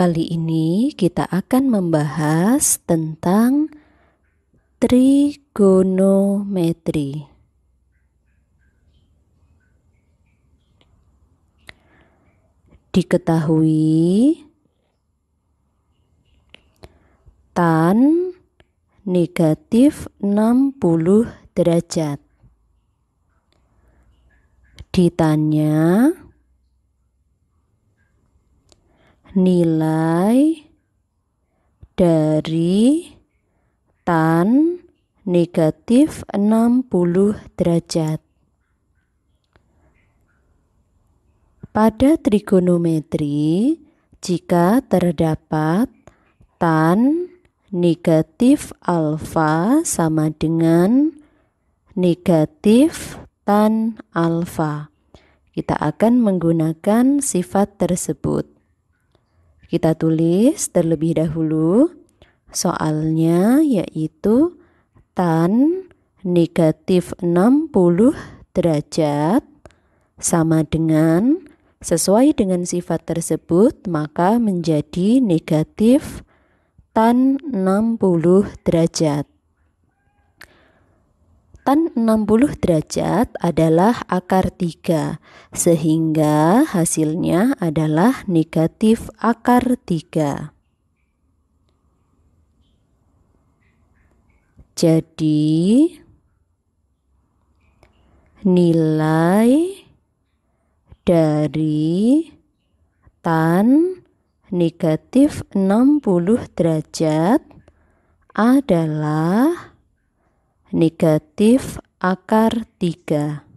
Kali ini kita akan membahas tentang trigonometri. Diketahui tan negatif 60 derajat. Ditanya, nilai dari tan negatif 60 derajat. Pada trigonometri, jika terdapat tan negatif alfa sama dengan negatif tan alfa, kita akan menggunakan sifat tersebut. Kita tulis terlebih dahulu soalnya yaitu tan negatif 60 derajat sama dengan sesuai dengan sifat tersebut maka menjadi negatif tan 60 derajat. Misalkan 60 derajat adalah akar 3, sehingga hasilnya adalah negatif akar 3. Jadi, nilai dari tan negatif 60 derajat adalah negatif akar 3.